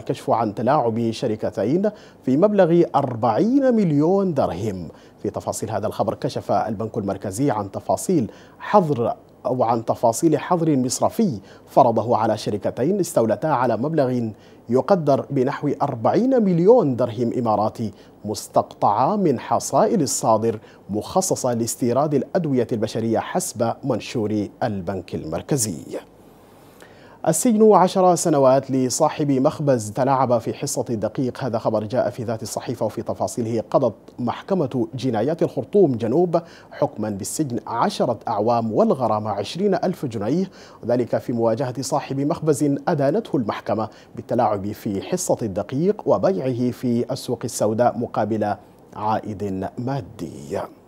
الكشف عن تلاعب شركتين في مبلغ 40 مليون درهم في تفاصيل هذا الخبر كشف البنك المركزي عن تفاصيل حظر أو عن تفاصيل حظر مصرفي فرضه على شركتين استولتا على مبلغ يقدر بنحو 40 مليون درهم إماراتي مستقطعة من حصائل الصادر مخصصة لاستيراد الأدوية البشرية حسب منشور البنك المركزي السجن عشر سنوات لصاحب مخبز تلاعب في حصة الدقيق هذا خبر جاء في ذات الصحيفة وفي تفاصيله قضت محكمة جنايات الخرطوم جنوب حكما بالسجن عشرة أعوام والغرامة عشرين ألف جنيه وذلك في مواجهة صاحب مخبز أدانته المحكمة بالتلاعب في حصة الدقيق وبيعه في السوق السوداء مقابل عائد مادي